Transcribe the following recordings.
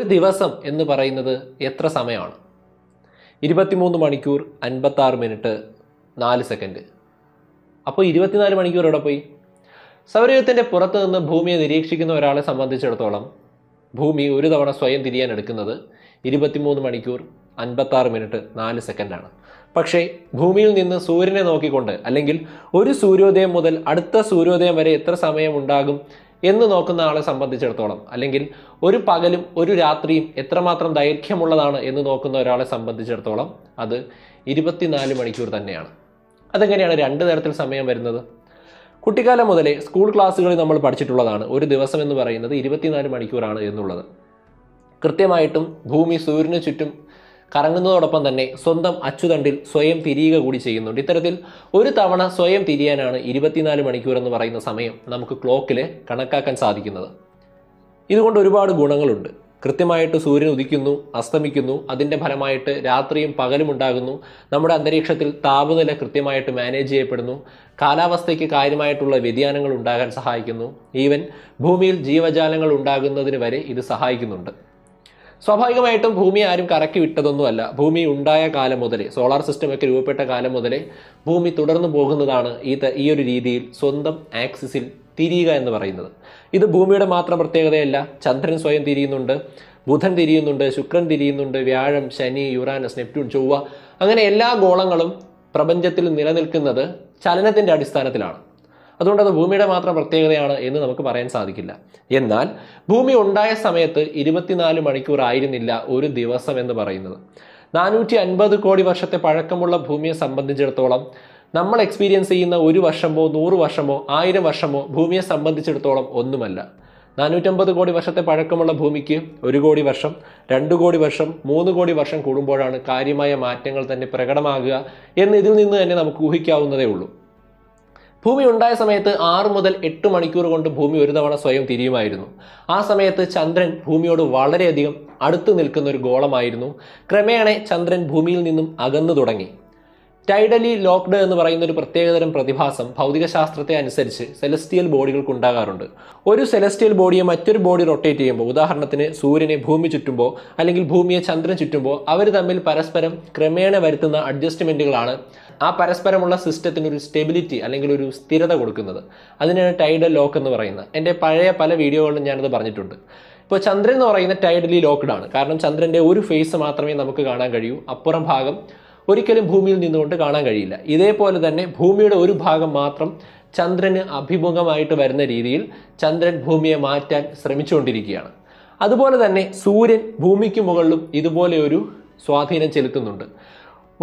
ഒരു ദിവസം എന്ന് പറയുന്നത് എത്ര സമയമാണ് ഇരുപത്തിമൂന്ന് മണിക്കൂർ അൻപത്താറ് മിനിറ്റ് നാല് സെക്കൻഡ് അപ്പോൾ ഇരുപത്തിനാല് മണിക്കൂർ എവിടെ പോയി സൗരയുഗത്തിൻ്റെ പുറത്ത് നിന്ന് ഭൂമിയെ നിരീക്ഷിക്കുന്ന ഒരാളെ സംബന്ധിച്ചിടത്തോളം ഭൂമി ഒരു തവണ സ്വയം തിരിയാൻ എടുക്കുന്നത് ഇരുപത്തിമൂന്ന് മണിക്കൂർ അൻപത്താറ് മിനിറ്റ് നാല് സെക്കൻഡാണ് പക്ഷേ ഭൂമിയിൽ നിന്ന് സൂര്യനെ നോക്കിക്കൊണ്ട് അല്ലെങ്കിൽ ഒരു സൂര്യോദയം മുതൽ അടുത്ത സൂര്യോദയം വരെ എത്ര സമയം ഉണ്ടാകും എന്ന് നോക്കുന്ന ആളെ സംബന്ധിച്ചിടത്തോളം അല്ലെങ്കിൽ ഒരു പകലും ഒരു രാത്രിയും എത്രമാത്രം ദൈർഘ്യമുള്ളതാണ് എന്ന് നോക്കുന്ന ഒരാളെ സംബന്ധിച്ചിടത്തോളം അത് ഇരുപത്തിനാല് മണിക്കൂർ തന്നെയാണ് അതെങ്ങനെയാണ് രണ്ട് തരത്തിൽ സമയം വരുന്നത് കുട്ടിക്കാലം മുതലേ സ്കൂൾ ക്ലാസ്സുകളിൽ നമ്മൾ പഠിച്ചിട്ടുള്ളതാണ് ഒരു ദിവസം എന്ന് പറയുന്നത് ഇരുപത്തിനാല് മണിക്കൂറാണ് എന്നുള്ളത് കൃത്യമായിട്ടും ഭൂമി സൂര്യന് ചുറ്റും കറങ്ങുന്നതോടൊപ്പം തന്നെ സ്വന്തം അച്ചുതണ്ടിൽ സ്വയം തിരിയുക കൂടി ചെയ്യുന്നുണ്ട് ഇത്തരത്തിൽ ഒരു തവണ സ്വയം തിരിയാനാണ് ഇരുപത്തിനാല് മണിക്കൂർ എന്ന് പറയുന്ന സമയം നമുക്ക് ക്ലോക്കിൽ കണക്കാക്കാൻ സാധിക്കുന്നത് ഇതുകൊണ്ട് ഒരുപാട് ഗുണങ്ങളുണ്ട് കൃത്യമായിട്ട് സൂര്യൻ ഉദിക്കുന്നു അസ്തമിക്കുന്നു അതിൻ്റെ ഫലമായിട്ട് രാത്രിയും പകലും ഉണ്ടാകുന്നു നമ്മുടെ അന്തരീക്ഷത്തിൽ താപനില കൃത്യമായിട്ട് മാനേജ് ചെയ്യപ്പെടുന്നു കാലാവസ്ഥയ്ക്ക് കാര്യമായിട്ടുള്ള വ്യതിയാനങ്ങൾ ഉണ്ടാകാൻ സഹായിക്കുന്നു ഈവൻ ഭൂമിയിൽ ജീവജാലങ്ങൾ ഉണ്ടാകുന്നതിന് വരെ ഇത് സഹായിക്കുന്നുണ്ട് സ്വാഭാവികമായിട്ടും ഭൂമി ആരും കറക്കി വിട്ടതൊന്നുമല്ല ഭൂമി ഉണ്ടായ കാലം മുതലേ സോളാർ സിസ്റ്റം ഒക്കെ രൂപപ്പെട്ട കാലം മുതലേ ഭൂമി തുടർന്നു പോകുന്നതാണ് ഈ ഈ ഒരു രീതിയിൽ സ്വന്തം ആക്സിസിൽ തിരിയുക എന്ന് പറയുന്നത് ഇത് ഭൂമിയുടെ മാത്രം പ്രത്യേകതയല്ല ചന്ദ്രൻ സ്വയം തിരിയുന്നുണ്ട് ബുധൻ തിരിയുന്നുണ്ട് ശുക്രൻ തിരിയുന്നുണ്ട് വ്യാഴം ശനി യുറാനസ് നെപ്റ്റ്യൂൺ ചൊവ്വ അങ്ങനെ എല്ലാ ഗോളങ്ങളും പ്രപഞ്ചത്തിൽ നിലനിൽക്കുന്നത് ചലനത്തിൻ്റെ അടിസ്ഥാനത്തിലാണ് അതുകൊണ്ട് അത് ഭൂമിയുടെ മാത്രം പ്രത്യേകതയാണ് എന്ന് നമുക്ക് പറയാൻ സാധിക്കില്ല എന്നാൽ ഭൂമി ഉണ്ടായ സമയത്ത് ഇരുപത്തിനാല് മണിക്കൂർ ആയിരുന്നില്ല ഒരു ദിവസം എന്ന് പറയുന്നത് നാനൂറ്റി അൻപത് കോടി വർഷത്തെ പഴക്കമുള്ള ഭൂമിയെ സംബന്ധിച്ചിടത്തോളം നമ്മൾ എക്സ്പീരിയൻസ് ചെയ്യുന്ന ഒരു വർഷമോ നൂറ് വർഷമോ ആയിരം വർഷമോ ഭൂമിയെ സംബന്ധിച്ചിടത്തോളം ഒന്നുമല്ല നാനൂറ്റമ്പത് കോടി വർഷത്തെ പഴക്കമുള്ള ഭൂമിക്ക് ഒരു കോടി വർഷം രണ്ട് കോടി വർഷം മൂന്ന് കോടി വർഷം കൂടുമ്പോഴാണ് കാര്യമായ മാറ്റങ്ങൾ തന്നെ പ്രകടമാകുക എന്ന് ഇതിൽ നിന്ന് തന്നെ നമുക്ക് ഊഹിക്കാവുന്നതേ ഉള്ളൂ ഭൂമി ഉണ്ടായ സമയത്ത് ആറ് മുതൽ എട്ട് മണിക്കൂർ കൊണ്ട് ഭൂമി ഒരു തവണ സ്വയം തിരിയുമായിരുന്നു ആ സമയത്ത് ചന്ദ്രൻ ഭൂമിയോട് വളരെയധികം അടുത്ത് നിൽക്കുന്ന ഒരു ഗോളമായിരുന്നു ക്രമേണ ചന്ദ്രൻ ഭൂമിയിൽ നിന്നും അകന്നു തുടങ്ങി ടൈഡലി ലോക്ക്ഡ് എന്ന് പറയുന്ന ഒരു പ്രത്യേകതരം പ്രതിഭാസം ഭൗതികശാസ്ത്രത്തെ അനുസരിച്ച് സെലസ്റ്റിയൽ ബോഡികൾക്ക് ഉണ്ടാകാറുണ്ട് ഒരു സെലസ്റ്റിയൽ ബോഡിയെ മറ്റൊരു ബോഡി റൊട്ടേറ്റ് ചെയ്യുമ്പോൾ ഉദാഹരണത്തിന് സൂര്യനെ ഭൂമി ചുറ്റുമ്പോൾ അല്ലെങ്കിൽ ഭൂമിയെ ചന്ദ്രൻ ചുറ്റുമ്പോൾ അവർ തമ്മിൽ പരസ്പരം ക്രമേണ വരുത്തുന്ന അഡ്ജസ്റ്റ്മെൻറ്റുകളാണ് ആ പരസ്പരമുള്ള സിസ്റ്റത്തിന് ഒരു സ്റ്റെബിലിറ്റി അല്ലെങ്കിൽ ഒരു സ്ഥിരത കൊടുക്കുന്നത് അതിനാണ് ടൈഡൽ ലോക്ക് എന്ന് പറയുന്നത് എൻ്റെ പഴയ പല വീഡിയോകളിലും ഞാനത് പറഞ്ഞിട്ടുണ്ട് ഇപ്പോൾ ചന്ദ്രൻ എന്ന് പറയുന്ന ടൈഡലി ലോക്ക്ഡ് ആണ് കാരണം ചന്ദ്രൻ്റെ ഒരു ഫേസ് മാത്രമേ നമുക്ക് കാണാൻ കഴിയൂ അപ്പുറം ഭാഗം ഒരിക്കലും ഭൂമിയിൽ നിന്നുകൊണ്ട് കാണാൻ കഴിയില്ല ഇതേപോലെ തന്നെ ഭൂമിയുടെ ഒരു ഭാഗം മാത്രം ചന്ദ്രന് അഭിമുഖമായിട്ട് വരുന്ന രീതിയിൽ ചന്ദ്രൻ ഭൂമിയെ മാറ്റാൻ ശ്രമിച്ചുകൊണ്ടിരിക്കുകയാണ് അതുപോലെ തന്നെ സൂര്യൻ ഭൂമിക്ക് മുകളിലും ഇതുപോലെ ഒരു സ്വാധീനം ചെലുത്തുന്നുണ്ട്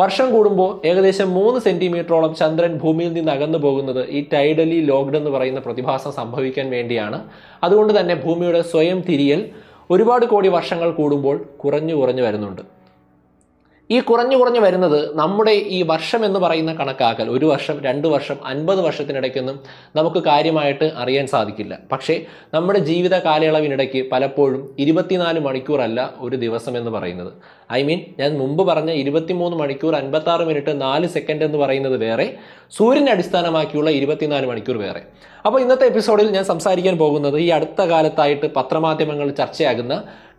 വർഷം കൂടുമ്പോൾ ഏകദേശം മൂന്ന് സെൻറ്റിമീറ്ററോളം ചന്ദ്രൻ ഭൂമിയിൽ നിന്ന് അകന്നു പോകുന്നത് ഈ ടൈഡലി ലോക്ഡ് എന്ന് പറയുന്ന പ്രതിഭാസം സംഭവിക്കാൻ വേണ്ടിയാണ് അതുകൊണ്ട് തന്നെ ഭൂമിയുടെ സ്വയം തിരിയൽ ഒരുപാട് കോടി വർഷങ്ങൾ കൂടുമ്പോൾ കുറഞ്ഞു കുറഞ്ഞു വരുന്നുണ്ട് ഈ കുറഞ്ഞു കുറഞ്ഞു വരുന്നത് നമ്മുടെ ഈ വർഷം എന്ന് പറയുന്ന കണക്കാക്കൽ ഒരു വർഷം രണ്ട് വർഷം അൻപത് വർഷത്തിനിടയ്ക്കൊന്നും നമുക്ക് കാര്യമായിട്ട് അറിയാൻ സാധിക്കില്ല പക്ഷേ നമ്മുടെ ജീവിത കാലയളവിനിടയ്ക്ക് പലപ്പോഴും ഇരുപത്തിനാല് മണിക്കൂറല്ല ഒരു ദിവസം എന്ന് പറയുന്നത് ഐ മീൻ ഞാൻ മുമ്പ് പറഞ്ഞ ഇരുപത്തിമൂന്ന് മണിക്കൂർ അൻപത്താറ് മിനിറ്റ് നാല് സെക്കൻഡ് എന്ന് പറയുന്നത് വേറെ സൂര്യനെ അടിസ്ഥാനമാക്കിയുള്ള ഇരുപത്തിനാല് മണിക്കൂർ വേറെ അപ്പോൾ ഇന്നത്തെ എപ്പിസോഡിൽ ഞാൻ സംസാരിക്കാൻ പോകുന്നത് ഈ അടുത്ത കാലത്തായിട്ട് പത്രമാധ്യമങ്ങൾ ചർച്ചയാകുന്ന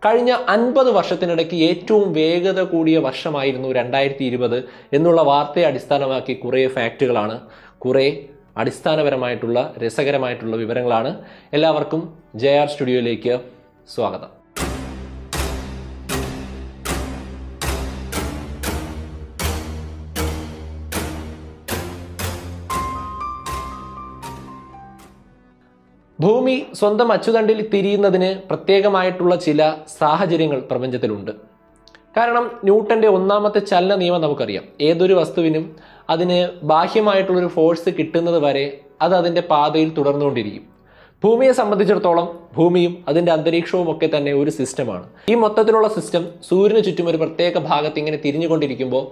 കഴിഞ്ഞ അൻപത് വർഷത്തിനിടയ്ക്ക് ഏറ്റവും വേഗത കൂടിയ വർഷമായിരുന്നു രണ്ടായിരത്തി ഇരുപത് എന്നുള്ള വാർത്തയെ അടിസ്ഥാനമാക്കി കുറേ ഫാക്റ്റുകളാണ് കുറേ അടിസ്ഥാനപരമായിട്ടുള്ള രസകരമായിട്ടുള്ള വിവരങ്ങളാണ് എല്ലാവർക്കും ജെ ആർ സ്റ്റുഡിയോയിലേക്ക് സ്വാഗതം ഭൂമി സ്വന്തം അച്ചുതണ്ടിൽ തിരിയുന്നതിന് പ്രത്യേകമായിട്ടുള്ള ചില സാഹചര്യങ്ങൾ പ്രപഞ്ചത്തിലുണ്ട് കാരണം ന്യൂട്ടന്റെ ഒന്നാമത്തെ ചലന നിയമം നമുക്കറിയാം ഏതൊരു വസ്തുവിനും അതിന് ബാഹ്യമായിട്ടുള്ളൊരു ഫോഴ്സ് കിട്ടുന്നത് വരെ അത് അതിൻ്റെ പാതയിൽ തുടർന്നുകൊണ്ടിരിക്കും ഭൂമിയെ സംബന്ധിച്ചിടത്തോളം ഭൂമിയും അതിൻ്റെ അന്തരീക്ഷവും ഒക്കെ തന്നെ ഒരു സിസ്റ്റമാണ് ഈ മൊത്തത്തിലുള്ള സിസ്റ്റം സൂര്യന് ചുറ്റും ഒരു പ്രത്യേക ഭാഗത്ത് ഇങ്ങനെ തിരിഞ്ഞുകൊണ്ടിരിക്കുമ്പോൾ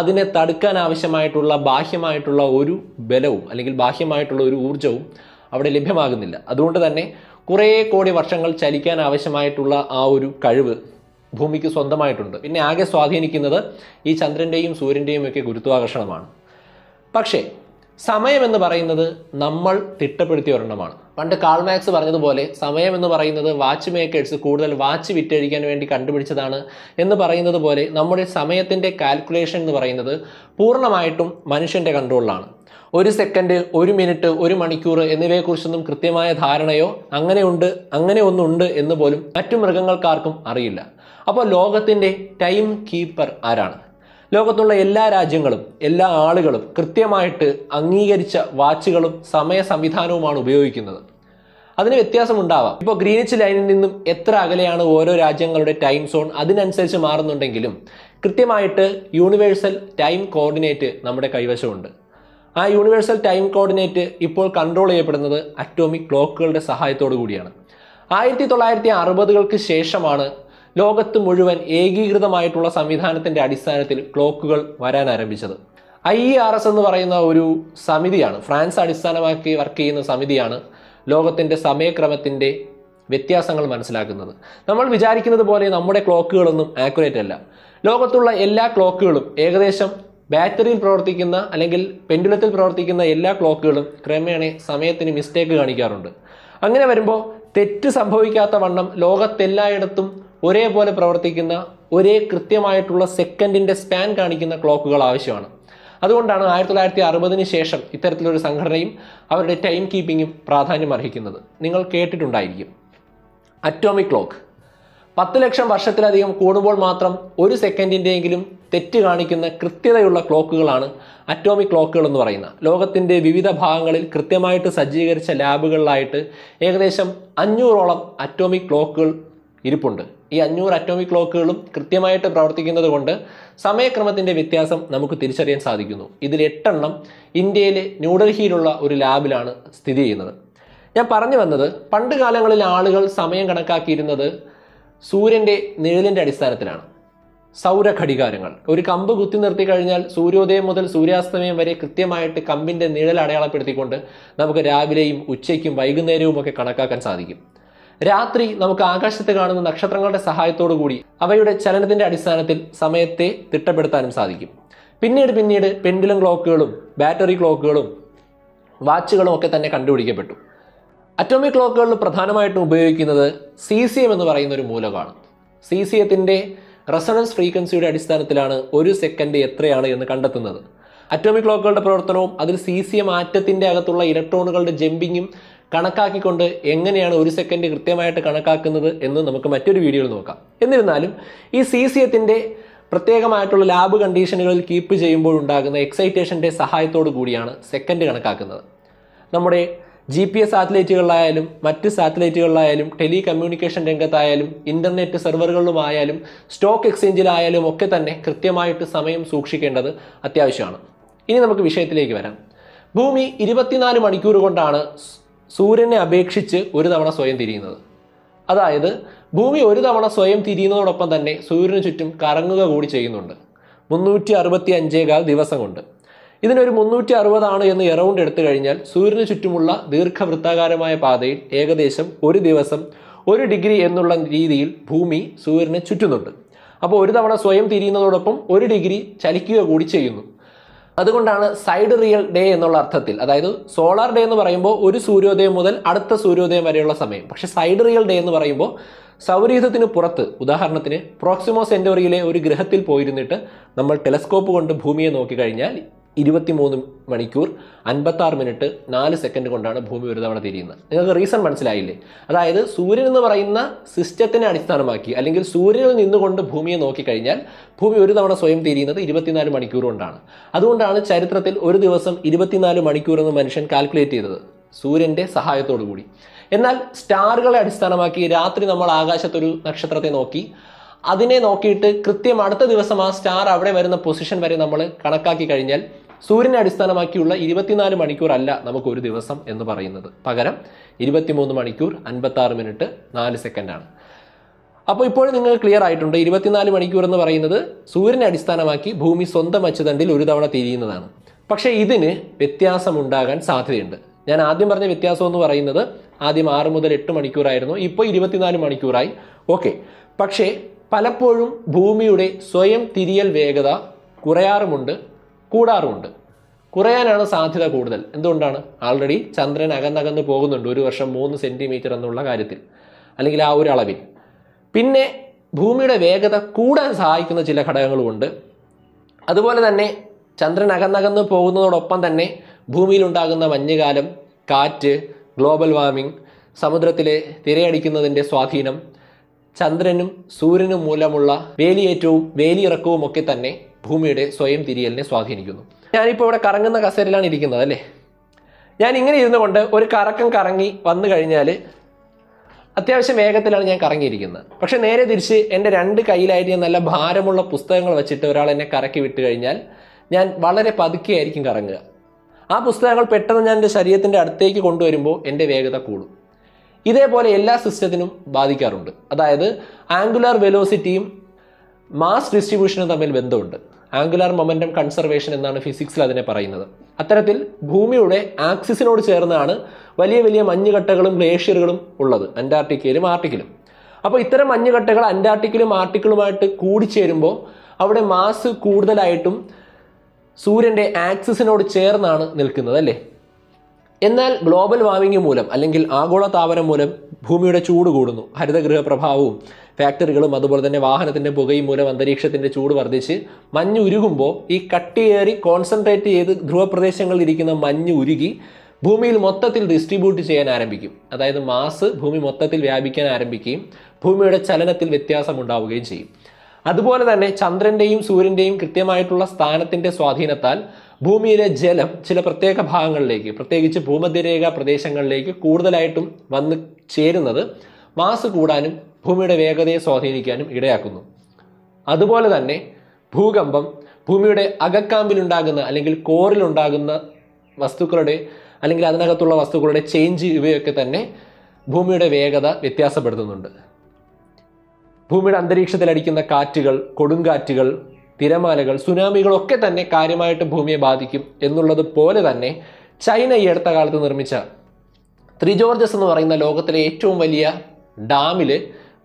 അതിനെ തടുക്കാൻ ആവശ്യമായിട്ടുള്ള ബാഹ്യമായിട്ടുള്ള ഒരു ബലവും അല്ലെങ്കിൽ ബാഹ്യമായിട്ടുള്ള ഒരു ഊർജ്ജവും അവിടെ ലഭ്യമാകുന്നില്ല അതുകൊണ്ട് തന്നെ കുറേ കോടി വർഷങ്ങൾ ചലിക്കാൻ ആവശ്യമായിട്ടുള്ള ആ ഒരു കഴിവ് ഭൂമിക്ക് സ്വന്തമായിട്ടുണ്ട് പിന്നെ ആകെ സ്വാധീനിക്കുന്നത് ഈ ചന്ദ്രൻ്റെയും സൂര്യൻ്റെയും ഒക്കെ ഗുരുത്വാകർഷണമാണ് പക്ഷേ സമയമെന്ന് പറയുന്നത് നമ്മൾ തിട്ടപ്പെടുത്തിയ ഒരെണ്ണമാണ് പണ്ട് കാൾമാക്സ് പറഞ്ഞതുപോലെ സമയം എന്ന് പറയുന്നത് വാച്ച് മേക്കേഴ്സ് കൂടുതൽ വാച്ച് വിറ്റഴിക്കാൻ വേണ്ടി കണ്ടുപിടിച്ചതാണ് എന്ന് പറയുന്നത് പോലെ നമ്മുടെ സമയത്തിൻ്റെ കാൽക്കുലേഷൻ എന്ന് പറയുന്നത് പൂർണ്ണമായിട്ടും മനുഷ്യൻ്റെ കൺട്രോളിലാണ് ഒരു സെക്കൻഡ് ഒരു മിനിറ്റ് ഒരു മണിക്കൂർ എന്നിവയെക്കുറിച്ചൊന്നും കൃത്യമായ ധാരണയോ അങ്ങനെയുണ്ട് അങ്ങനെ ഒന്നുണ്ട് എന്ന് പോലും മറ്റു മൃഗങ്ങൾക്കാർക്കും അറിയില്ല അപ്പോൾ ലോകത്തിൻ്റെ ടൈം കീപ്പർ ആരാണ് ലോകത്തുള്ള എല്ലാ രാജ്യങ്ങളും എല്ലാ ആളുകളും കൃത്യമായിട്ട് അംഗീകരിച്ച വാച്ചുകളും സമയ സംവിധാനവുമാണ് ഉപയോഗിക്കുന്നത് അതിന് വ്യത്യാസം ഉണ്ടാവാം ഇപ്പോൾ ഗ്രീനിച്ച് ലൈനിൽ നിന്നും എത്ര അകലെയാണ് ഓരോ രാജ്യങ്ങളുടെ ടൈം സോൺ അതിനനുസരിച്ച് മാറുന്നുണ്ടെങ്കിലും കൃത്യമായിട്ട് യൂണിവേഴ്സൽ ടൈം കോർഡിനേറ്റ് നമ്മുടെ കൈവശമുണ്ട് ആ യൂണിവേഴ്സൽ ടൈം കോർഡിനേറ്റ് ഇപ്പോൾ കൺട്രോൾ ചെയ്യപ്പെടുന്നത് അറ്റോമിക് ക്ലോക്കുകളുടെ സഹായത്തോടു കൂടിയാണ് ആയിരത്തി തൊള്ളായിരത്തി അറുപതുകൾക്ക് ശേഷമാണ് ലോകത്ത് മുഴുവൻ ഏകീകൃതമായിട്ടുള്ള സംവിധാനത്തിൻ്റെ അടിസ്ഥാനത്തിൽ ക്ലോക്കുകൾ വരാൻ ആരംഭിച്ചത് ഐ ഇ ആർ എസ് എന്ന് പറയുന്ന ഒരു സമിതിയാണ് ഫ്രാൻസ് അടിസ്ഥാനമാക്കി വർക്ക് ചെയ്യുന്ന സമിതിയാണ് ലോകത്തിൻ്റെ സമയക്രമത്തിൻ്റെ വ്യത്യാസങ്ങൾ മനസ്സിലാക്കുന്നത് നമ്മൾ വിചാരിക്കുന്നത് പോലെ നമ്മുടെ ക്ലോക്കുകളൊന്നും ആക്യുറേറ്റ് അല്ല ലോകത്തുള്ള എല്ലാ ക്ലോക്കുകളും ഏകദേശം ബാറ്ററിയിൽ പ്രവർത്തിക്കുന്ന അല്ലെങ്കിൽ പെൻഡുലത്തിൽ പ്രവർത്തിക്കുന്ന എല്ലാ ക്ലോക്കുകളും ക്രമേണ സമയത്തിന് മിസ്റ്റേക്ക് കാണിക്കാറുണ്ട് അങ്ങനെ വരുമ്പോൾ തെറ്റ് സംഭവിക്കാത്ത വണ്ണം ലോകത്തെല്ലായിടത്തും ഒരേപോലെ പ്രവർത്തിക്കുന്ന ഒരേ കൃത്യമായിട്ടുള്ള സെക്കൻഡിൻ്റെ സ്പാൻ കാണിക്കുന്ന ക്ലോക്കുകൾ ആവശ്യമാണ് അതുകൊണ്ടാണ് ആയിരത്തി തൊള്ളായിരത്തി അറുപതിന് ശേഷം ഇത്തരത്തിലൊരു സംഘടനയും അവരുടെ ടൈം കീപ്പിങ്ങും പ്രാധാന്യം അർഹിക്കുന്നത് നിങ്ങൾ കേട്ടിട്ടുണ്ടായിരിക്കും അറ്റോമിക് ക്ലോക്ക് പത്ത് ലക്ഷം വർഷത്തിലധികം കൂടുമ്പോൾ മാത്രം ഒരു സെക്കൻഡിൻ്റെയെങ്കിലും തെറ്റ് കാണിക്കുന്ന കൃത്യതയുള്ള ക്ലോക്കുകളാണ് അറ്റോമിക് ക്ലോക്കുകൾ എന്ന് പറയുന്ന ലോകത്തിൻ്റെ വിവിധ ഭാഗങ്ങളിൽ കൃത്യമായിട്ട് സജ്ജീകരിച്ച ലാബുകളിലായിട്ട് ഏകദേശം അഞ്ഞൂറോളം അറ്റോമിക് ക്ലോക്കുകൾ ഇരിപ്പുണ്ട് ഈ അഞ്ഞൂറ് അറ്റോമിക് ക്ലോക്കുകളും കൃത്യമായിട്ട് പ്രവർത്തിക്കുന്നത് കൊണ്ട് സമയക്രമത്തിൻ്റെ വ്യത്യാസം നമുക്ക് തിരിച്ചറിയാൻ സാധിക്കുന്നു ഇതിൽ എട്ടെണ്ണം ഇന്ത്യയിലെ ന്യൂഡൽഹിയിലുള്ള ഒരു ലാബിലാണ് സ്ഥിതി ചെയ്യുന്നത് ഞാൻ പറഞ്ഞു വന്നത് പണ്ട് കാലങ്ങളിൽ ആളുകൾ സമയം കണക്കാക്കിയിരുന്നത് സൂര്യൻ്റെ നിഴലിൻ്റെ അടിസ്ഥാനത്തിലാണ് സൗരഘടികാരങ്ങൾ ഒരു കമ്പ് കുത്തി നിർത്തി കഴിഞ്ഞാൽ സൂര്യോദയം മുതൽ സൂര്യാസ്തമയം വരെ കൃത്യമായിട്ട് കമ്പിൻ്റെ നിഴൽ അടയാളപ്പെടുത്തിക്കൊണ്ട് നമുക്ക് രാവിലെയും ഉച്ചയ്ക്കും വൈകുന്നേരവും ഒക്കെ കണക്കാക്കാൻ സാധിക്കും രാത്രി നമുക്ക് ആകാശത്ത് കാണുന്ന നക്ഷത്രങ്ങളുടെ സഹായത്തോടു കൂടി അവയുടെ ചലനത്തിന്റെ അടിസ്ഥാനത്തിൽ സമയത്തെ തിട്ടപ്പെടുത്താനും സാധിക്കും പിന്നീട് പിന്നീട് പെൻഡുലം ക്ലോക്കുകളും ബാറ്ററി ക്ലോക്കുകളും വാച്ചുകളും ഒക്കെ തന്നെ കണ്ടുപിടിക്കപ്പെട്ടു അറ്റോമിക് ക്ലോക്കുകളിൽ പ്രധാനമായിട്ടും ഉപയോഗിക്കുന്നത് സി സി എം എന്ന് പറയുന്ന ഒരു മൂലകമാണ് സി സി എത്തിൻ്റെ റെസണൻസ് ഫ്രീക്വൻസിയുടെ അടിസ്ഥാനത്തിലാണ് ഒരു സെക്കൻഡ് എത്രയാണ് എന്ന് കണ്ടെത്തുന്നത് അറ്റോമിക് ക്ലോക്കുകളുടെ പ്രവർത്തനവും അതിൽ സി സി എം ആറ്റത്തിൻ്റെ അകത്തുള്ള ഇലക്ട്രോണുകളുടെ ജമ്പിങ്ങും കണക്കാക്കിക്കൊണ്ട് എങ്ങനെയാണ് ഒരു സെക്കൻഡ് കൃത്യമായിട്ട് കണക്കാക്കുന്നത് എന്ന് നമുക്ക് മറ്റൊരു വീഡിയോയിൽ നോക്കാം എന്നിരുന്നാലും ഈ സി സി എത്തിൻ്റെ പ്രത്യേകമായിട്ടുള്ള ലാബ് കണ്ടീഷനുകളിൽ കീപ്പ് ചെയ്യുമ്പോൾ ഉണ്ടാകുന്ന എക്സൈറ്റേഷൻ്റെ സഹായത്തോടു കൂടിയാണ് സെക്കൻഡ് കണക്കാക്കുന്നത് നമ്മുടെ ജി പി എസ് സാറ്റലൈറ്റുകളിലായാലും മറ്റ് സാറ്റലൈറ്റുകളിലായാലും ടെലി കമ്മ്യൂണിക്കേഷൻ രംഗത്തായാലും ഇൻ്റർനെറ്റ് സെർവറുകളിലുമായാലും സ്റ്റോക്ക് എക്സ്ചേഞ്ചിലായാലും ഒക്കെ തന്നെ കൃത്യമായിട്ട് സമയം സൂക്ഷിക്കേണ്ടത് അത്യാവശ്യമാണ് ഇനി നമുക്ക് വിഷയത്തിലേക്ക് വരാം ഭൂമി ഇരുപത്തിനാല് മണിക്കൂർ കൊണ്ടാണ് സൂര്യനെ അപേക്ഷിച്ച് ഒരു തവണ സ്വയം തിരിയുന്നത് അതായത് ഭൂമി ഒരു തവണ സ്വയം തിരിയുന്നതോടൊപ്പം തന്നെ സൂര്യന് ചുറ്റും കറങ്ങുക കൂടി ചെയ്യുന്നുണ്ട് മുന്നൂറ്റി അറുപത്തി അഞ്ചേകാൽ ദിവസം കൊണ്ട് ഇതിനൊരു മുന്നൂറ്റി അറുപതാണ് എന്ന് എറൗണ്ട് എടുത്തു കഴിഞ്ഞാൽ സൂര്യന് ചുറ്റുമുള്ള ദീർഘവൃത്താകാരമായ പാതയിൽ ഏകദേശം ഒരു ദിവസം ഒരു ഡിഗ്രി എന്നുള്ള രീതിയിൽ ഭൂമി സൂര്യനെ ചുറ്റുന്നുണ്ട് അപ്പോൾ ഒരു തവണ സ്വയം തിരിയുന്നതോടൊപ്പം ഒരു ഡിഗ്രി ചലിക്കുക കൂടി ചെയ്യുന്നു അതുകൊണ്ടാണ് സൈഡ് റിയൽ ഡേ എന്നുള്ള അർത്ഥത്തിൽ അതായത് സോളാർ ഡേ എന്ന് പറയുമ്പോൾ ഒരു സൂര്യോദയം മുതൽ അടുത്ത സൂര്യോദയം വരെയുള്ള സമയം പക്ഷെ സൈഡ് റിയൽ ഡേ എന്ന് പറയുമ്പോൾ സൗരയൂഥത്തിന് പുറത്ത് ഉദാഹരണത്തിന് പ്രോക്സിമോ സെൻറ്റോറിയിലെ ഒരു ഗ്രഹത്തിൽ പോയിരുന്നിട്ട് നമ്മൾ ടെലസ്കോപ്പ് കൊണ്ട് ഭൂമിയെ നോക്കിക്കഴിഞ്ഞാൽ ഇരുപത്തിമൂന്ന് മണിക്കൂർ അൻപത്താറ് മിനിറ്റ് നാല് സെക്കൻഡ് കൊണ്ടാണ് ഭൂമി ഒരു തവണ തിരിയുന്നത് നിങ്ങൾക്ക് റീസൺ മനസ്സിലായില്ലേ അതായത് സൂര്യൻ എന്ന് പറയുന്ന സിസ്റ്റത്തിനെ അടിസ്ഥാനമാക്കി അല്ലെങ്കിൽ സൂര്യനിൽ നിന്നുകൊണ്ട് ഭൂമിയെ നോക്കിക്കഴിഞ്ഞാൽ ഭൂമി ഒരു തവണ സ്വയം തിരിയുന്നത് ഇരുപത്തിനാല് മണിക്കൂർ കൊണ്ടാണ് അതുകൊണ്ടാണ് ചരിത്രത്തിൽ ഒരു ദിവസം ഇരുപത്തിനാല് മണിക്കൂർ എന്ന് മനുഷ്യൻ കാൽക്കുലേറ്റ് ചെയ്തത് സൂര്യൻ്റെ സഹായത്തോടു കൂടി എന്നാൽ സ്റ്റാറുകളെ അടിസ്ഥാനമാക്കി രാത്രി നമ്മൾ ആകാശത്തൊരു നക്ഷത്രത്തെ നോക്കി അതിനെ നോക്കിയിട്ട് കൃത്യം അടുത്ത ദിവസം ആ സ്റ്റാർ അവിടെ വരുന്ന പൊസിഷൻ വരെ നമ്മൾ കണക്കാക്കി കഴിഞ്ഞാൽ സൂര്യനെ അടിസ്ഥാനമാക്കിയുള്ള ഇരുപത്തിനാല് മണിക്കൂർ അല്ല നമുക്ക് ഒരു ദിവസം എന്ന് പറയുന്നത് പകരം ഇരുപത്തിമൂന്ന് മണിക്കൂർ അൻപത്താറ് മിനിറ്റ് നാല് സെക്കൻഡാണ് അപ്പോൾ ഇപ്പോൾ നിങ്ങൾ ക്ലിയർ ആയിട്ടുണ്ട് ഇരുപത്തിനാല് മണിക്കൂർ എന്ന് പറയുന്നത് സൂര്യനെ അടിസ്ഥാനമാക്കി ഭൂമി സ്വന്തം അച്ചുതണ്ടിൽ ഒരു തവണ തിരിയുന്നതാണ് പക്ഷേ ഇതിന് ഉണ്ടാകാൻ സാധ്യതയുണ്ട് ഞാൻ ആദ്യം പറഞ്ഞ വ്യത്യാസം എന്ന് പറയുന്നത് ആദ്യം ആറ് മുതൽ എട്ട് മണിക്കൂറായിരുന്നു ഇപ്പോൾ ഇരുപത്തിനാല് മണിക്കൂറായി ഓക്കെ പക്ഷേ പലപ്പോഴും ഭൂമിയുടെ സ്വയം തിരിയൽ വേഗത കുറയാറുമുണ്ട് കൂടാറുമുണ്ട് കുറയാനാണ് സാധ്യത കൂടുതൽ എന്തുകൊണ്ടാണ് ആൾറെഡി ചന്ദ്രൻ അകന്നകന്ന് പോകുന്നുണ്ട് ഒരു വർഷം മൂന്ന് സെൻറ്റിമീറ്റർ എന്നുള്ള കാര്യത്തിൽ അല്ലെങ്കിൽ ആ ഒരു അളവിൽ പിന്നെ ഭൂമിയുടെ വേഗത കൂടാൻ സഹായിക്കുന്ന ചില ഘടകങ്ങളുമുണ്ട് അതുപോലെ തന്നെ ചന്ദ്രൻ അകന്നകന്ന് പോകുന്നതോടൊപ്പം തന്നെ ഭൂമിയിലുണ്ടാകുന്ന മഞ്ഞുകാലം കാറ്റ് ഗ്ലോബൽ വാർമിംഗ് സമുദ്രത്തിലെ തിരയടിക്കുന്നതിൻ്റെ സ്വാധീനം ചന്ദ്രനും സൂര്യനും മൂലമുള്ള വേലിയേറ്റവും വേലിയിറക്കവും ഒക്കെ തന്നെ ഭൂമിയുടെ സ്വയം തിരിയലിനെ സ്വാധീനിക്കുന്നു ഞാനിപ്പോൾ ഇവിടെ കറങ്ങുന്ന കസേരയിലാണ് ഇരിക്കുന്നത് അല്ലേ ഞാൻ ഇങ്ങനെ ഇരുന്നു കൊണ്ട് ഒരു കറക്കം കറങ്ങി വന്നു കഴിഞ്ഞാൽ അത്യാവശ്യം വേഗത്തിലാണ് ഞാൻ കറങ്ങിയിരിക്കുന്നത് പക്ഷെ നേരെ തിരിച്ച് എൻ്റെ രണ്ട് കയ്യിലായിട്ട് ഞാൻ നല്ല ഭാരമുള്ള പുസ്തകങ്ങൾ വെച്ചിട്ട് ഒരാൾ എന്നെ കറക്കി വിട്ട് കഴിഞ്ഞാൽ ഞാൻ വളരെ പതുക്കെ ആയിരിക്കും കറങ്ങുക ആ പുസ്തകങ്ങൾ പെട്ടെന്ന് ഞാൻ എൻ്റെ ശരീരത്തിൻ്റെ അടുത്തേക്ക് കൊണ്ടുവരുമ്പോൾ എൻ്റെ വേഗത കൂടും ഇതേപോലെ എല്ലാ സിസ്റ്റത്തിനും ബാധിക്കാറുണ്ട് അതായത് ആംഗുലാർ വെലോസിറ്റിയും മാസ് ഡിസ്ട്രിബ്യൂഷന് തമ്മിൽ ബന്ധമുണ്ട് ആംഗുലാർ മൊമെൻറ്റം കൺസർവേഷൻ എന്നാണ് ഫിസിക്സിൽ അതിനെ പറയുന്നത് അത്തരത്തിൽ ഭൂമിയുടെ ആക്സിസിനോട് ചേർന്നാണ് വലിയ വലിയ മഞ്ഞുകട്ടകളും ഗ്ലേഷ്യറുകളും ഉള്ളത് അന്റാർട്ടിക്കയിലും ആർട്ടിക്കിലും അപ്പോൾ ഇത്തരം മഞ്ഞുകട്ടകൾ അന്റാർട്ടിക്കിലും ആർട്ടിക്കിലുമായിട്ട് കൂടിച്ചേരുമ്പോൾ അവിടെ മാസ് കൂടുതലായിട്ടും സൂര്യൻ്റെ ആക്സിസിനോട് ചേർന്നാണ് നിൽക്കുന്നത് അല്ലേ എന്നാൽ ഗ്ലോബൽ വാർമിംഗ് മൂലം അല്ലെങ്കിൽ ആഗോള താപനം മൂലം ഭൂമിയുടെ ചൂട് കൂടുന്നു ഹരിതഗൃഹ പ്രഭാവവും ഫാക്ടറികളും അതുപോലെ തന്നെ വാഹനത്തിൻ്റെ പുകയും മൂലം അന്തരീക്ഷത്തിൻ്റെ ചൂട് വർദ്ധിച്ച് മഞ്ഞ് ഉരുകുമ്പോൾ ഈ കട്ടിയേറി കോൺസെൻട്രേറ്റ് ചെയ്ത് ധ്രുവപ്രദേശങ്ങളിൽ ഇരിക്കുന്ന മഞ്ഞ് ഉരുകി ഭൂമിയിൽ മൊത്തത്തിൽ ഡിസ്ട്രിബ്യൂട്ട് ചെയ്യാൻ ആരംഭിക്കും അതായത് മാസ് ഭൂമി മൊത്തത്തിൽ വ്യാപിക്കാൻ ആരംഭിക്കുകയും ഭൂമിയുടെ ചലനത്തിൽ വ്യത്യാസം ഉണ്ടാവുകയും ചെയ്യും അതുപോലെ തന്നെ ചന്ദ്രന്റെയും സൂര്യന്റെയും കൃത്യമായിട്ടുള്ള സ്ഥാനത്തിന്റെ സ്വാധീനത്താൽ ഭൂമിയിലെ ജലം ചില പ്രത്യേക ഭാഗങ്ങളിലേക്ക് പ്രത്യേകിച്ച് ഭൂമധ്യരേഖ പ്രദേശങ്ങളിലേക്ക് കൂടുതലായിട്ടും വന്ന് ചേരുന്നത് മാസ് കൂടാനും ഭൂമിയുടെ വേഗതയെ സ്വാധീനിക്കാനും ഇടയാക്കുന്നു അതുപോലെ തന്നെ ഭൂകമ്പം ഭൂമിയുടെ അകക്കാമ്പിലുണ്ടാകുന്ന അല്ലെങ്കിൽ കോറിലുണ്ടാകുന്ന വസ്തുക്കളുടെ അല്ലെങ്കിൽ അതിനകത്തുള്ള വസ്തുക്കളുടെ ചേഞ്ച് ഇവയൊക്കെ തന്നെ ഭൂമിയുടെ വേഗത വ്യത്യാസപ്പെടുത്തുന്നുണ്ട് ഭൂമിയുടെ അന്തരീക്ഷത്തിലടിക്കുന്ന കാറ്റുകൾ കൊടുങ്കാറ്റുകൾ തിരമാലകൾ സുനാമികളൊക്കെ തന്നെ കാര്യമായിട്ട് ഭൂമിയെ ബാധിക്കും എന്നുള്ളത് പോലെ തന്നെ ചൈന ഈ അടുത്ത കാലത്ത് നിർമ്മിച്ച ത്രിജോർജസ് എന്ന് പറയുന്ന ലോകത്തിലെ ഏറ്റവും വലിയ ഡാമിൽ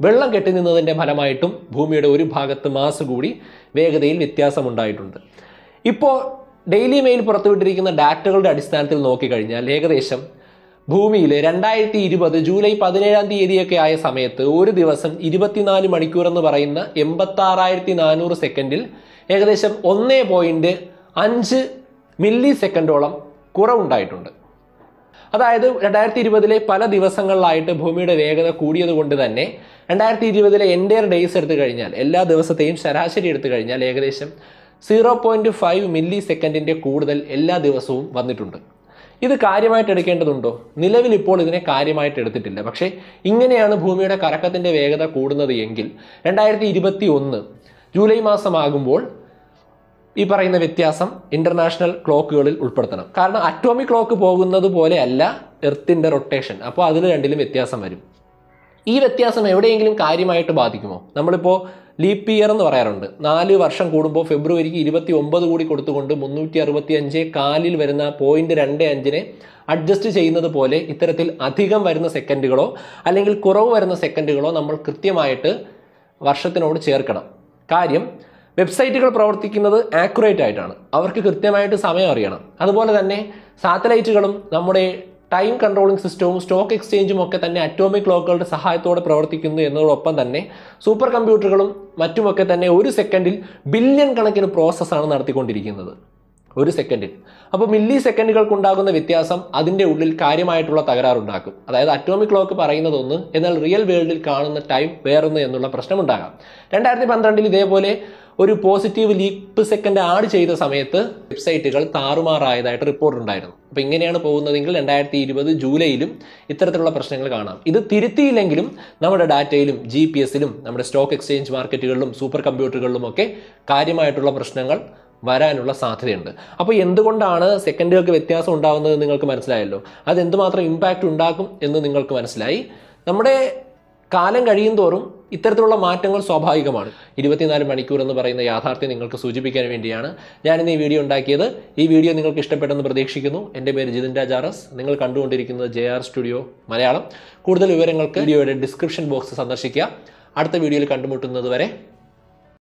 വെള്ളം കെട്ടിനിന്നതിൻ്റെ ഫലമായിട്ടും ഭൂമിയുടെ ഒരു ഭാഗത്ത് മാസ് കൂടി വേഗതയിൽ വ്യത്യാസമുണ്ടായിട്ടുണ്ട് ഇപ്പോൾ ഡെയിലി മെയിൽ പുറത്തുവിട്ടിരിക്കുന്ന ഡാറ്റകളുടെ അടിസ്ഥാനത്തിൽ നോക്കിക്കഴിഞ്ഞാൽ ഏകദേശം ഭൂമിയിൽ രണ്ടായിരത്തി ഇരുപത് ജൂലൈ പതിനേഴാം തീയതിയൊക്കെ ആയ സമയത്ത് ഒരു ദിവസം ഇരുപത്തിനാല് മണിക്കൂർ എന്ന് പറയുന്ന എൺപത്താറായിരത്തി നാനൂറ് സെക്കൻഡിൽ ഏകദേശം ഒന്ന് പോയിൻറ്റ് അഞ്ച് മില്ലി സെക്കൻഡോളം കുറവുണ്ടായിട്ടുണ്ട് അതായത് രണ്ടായിരത്തി ഇരുപതിലെ പല ദിവസങ്ങളിലായിട്ട് ഭൂമിയുടെ വേഗത കൂടിയത് കൊണ്ട് തന്നെ രണ്ടായിരത്തി ഇരുപതിലെ എൻ്റെ ഡേയ്സ് എടുത്തു കഴിഞ്ഞാൽ എല്ലാ ദിവസത്തെയും ശരാശരി എടുത്തു കഴിഞ്ഞാൽ ഏകദേശം സീറോ പോയിൻറ്റ് ഫൈവ് മില്ലി സെക്കൻഡിൻ്റെ കൂടുതൽ എല്ലാ ദിവസവും വന്നിട്ടുണ്ട് ഇത് കാര്യമായിട്ട് എടുക്കേണ്ടതുണ്ടോ നിലവിൽ ഇപ്പോൾ ഇതിനെ കാര്യമായിട്ട് എടുത്തിട്ടില്ല പക്ഷേ ഇങ്ങനെയാണ് ഭൂമിയുടെ കറക്കത്തിൻ്റെ വേഗത കൂടുന്നത് എങ്കിൽ രണ്ടായിരത്തി ഇരുപത്തി ഒന്ന് ജൂലൈ മാസമാകുമ്പോൾ ഈ പറയുന്ന വ്യത്യാസം ഇന്റർനാഷണൽ ക്ലോക്കുകളിൽ ഉൾപ്പെടുത്തണം കാരണം അറ്റോമിക് ക്ലോക്ക് പോകുന്നത് പോലെയല്ല എർത്തിൻ്റെ റൊട്ടേഷൻ അപ്പോൾ അതിൽ രണ്ടിലും വ്യത്യാസം വരും ഈ വ്യത്യാസം എവിടെയെങ്കിലും കാര്യമായിട്ട് ബാധിക്കുമോ നമ്മളിപ്പോൾ ലീപ്പ് ഇയർ എന്ന് പറയാറുണ്ട് നാല് വർഷം കൂടുമ്പോൾ ഫെബ്രുവരിക്ക് ഇരുപത്തി ഒമ്പത് കൂടി കൊടുത്തുകൊണ്ട് മുന്നൂറ്റി അറുപത്തി അഞ്ച് കാലിൽ വരുന്ന പോയിന്റ് രണ്ട് അഞ്ചിനെ അഡ്ജസ്റ്റ് ചെയ്യുന്നത് പോലെ ഇത്തരത്തിൽ അധികം വരുന്ന സെക്കൻഡുകളോ അല്ലെങ്കിൽ കുറവ് വരുന്ന സെക്കൻഡുകളോ നമ്മൾ കൃത്യമായിട്ട് വർഷത്തിനോട് ചേർക്കണം കാര്യം വെബ്സൈറ്റുകൾ പ്രവർത്തിക്കുന്നത് ആക്യുറേറ്റ് ആയിട്ടാണ് അവർക്ക് കൃത്യമായിട്ട് സമയം അറിയണം അതുപോലെ തന്നെ സാറ്റലൈറ്റുകളും നമ്മുടെ ടൈം കൺട്രോളിംഗ് സിസ്റ്റവും സ്റ്റോക്ക് എക്സ്ചേഞ്ചും ഒക്കെ തന്നെ അറ്റോമിക് ക്ലോക്കുകളുടെ സഹായത്തോടെ പ്രവർത്തിക്കുന്നു എന്നതോടൊപ്പം തന്നെ സൂപ്പർ കമ്പ്യൂട്ടറുകളും മറ്റുമൊക്കെ തന്നെ ഒരു സെക്കൻഡിൽ ബില്യൺ കണക്കിന് പ്രോസസ്സാണ് നടത്തിക്കൊണ്ടിരിക്കുന്നത് ഒരു സെക്കൻഡിൽ അപ്പോൾ മില്ലി സെക്കൻഡുകൾക്കുണ്ടാകുന്ന വ്യത്യാസം അതിൻ്റെ ഉള്ളിൽ കാര്യമായിട്ടുള്ള തകരാറുണ്ടാക്കും അതായത് അറ്റോമിക് ക്ലോക്ക് പറയുന്നത് ഒന്ന് എന്നാൽ റിയൽ വേൾഡിൽ കാണുന്ന ടൈം വേറൊന്ന് എന്നുള്ള പ്രശ്നമുണ്ടാകാം രണ്ടായിരത്തി പന്ത്രണ്ടിൽ ഇതേപോലെ ഒരു പോസിറ്റീവ് ലീപ്പ് സെക്കൻഡ് ആഡ് ചെയ്ത സമയത്ത് വെബ്സൈറ്റുകൾ താറുമാറായതായിട്ട് റിപ്പോർട്ട് ഉണ്ടായിരുന്നു അപ്പോൾ ഇങ്ങനെയാണ് പോകുന്നതെങ്കിൽ രണ്ടായിരത്തി ഇരുപത് ജൂലൈയിലും ഇത്തരത്തിലുള്ള പ്രശ്നങ്ങൾ കാണാം ഇത് തിരുത്തിയില്ലെങ്കിലും നമ്മുടെ ഡാറ്റയിലും ജി പി എസിലും നമ്മുടെ സ്റ്റോക്ക് എക്സ്ചേഞ്ച് മാർക്കറ്റുകളിലും സൂപ്പർ കമ്പ്യൂട്ടറുകളിലും ഒക്കെ കാര്യമായിട്ടുള്ള പ്രശ്നങ്ങൾ വരാനുള്ള സാധ്യതയുണ്ട് അപ്പോൾ എന്തുകൊണ്ടാണ് സെക്കൻഡുകൾക്ക് വ്യത്യാസം ഉണ്ടാകുന്നത് നിങ്ങൾക്ക് മനസ്സിലായല്ലോ അത് എന്തുമാത്രം ഇമ്പാക്റ്റ് ഉണ്ടാക്കും എന്ന് നിങ്ങൾക്ക് മനസ്സിലായി നമ്മുടെ കാലം കഴിയും തോറും ഇത്തരത്തിലുള്ള മാറ്റങ്ങൾ സ്വാഭാവികമാണ് ഇരുപത്തിനാല് മണിക്കൂർ എന്ന് പറയുന്ന യാഥാർത്ഥ്യം നിങ്ങൾക്ക് സൂചിപ്പിക്കാൻ വേണ്ടിയാണ് ഞാൻ ഇന്ന് ഈ വീഡിയോ ഉണ്ടാക്കിയത് ഈ വീഡിയോ നിങ്ങൾക്ക് ഇഷ്ടപ്പെട്ടെന്ന് പ്രതീക്ഷിക്കുന്നു എൻ്റെ പേര് ജിതിൻ രാജാറസ് നിങ്ങൾ കണ്ടുകൊണ്ടിരിക്കുന്നത് ജെ ആർ സ്റ്റുഡിയോ മലയാളം കൂടുതൽ വിവരങ്ങൾക്ക് വീഡിയോയുടെ ഡിസ്ക്രിപ്ഷൻ ബോക്സ് സന്ദർശിക്കുക അടുത്ത വീഡിയോയിൽ കണ്ടുമുട്ടുന്നത് വരെ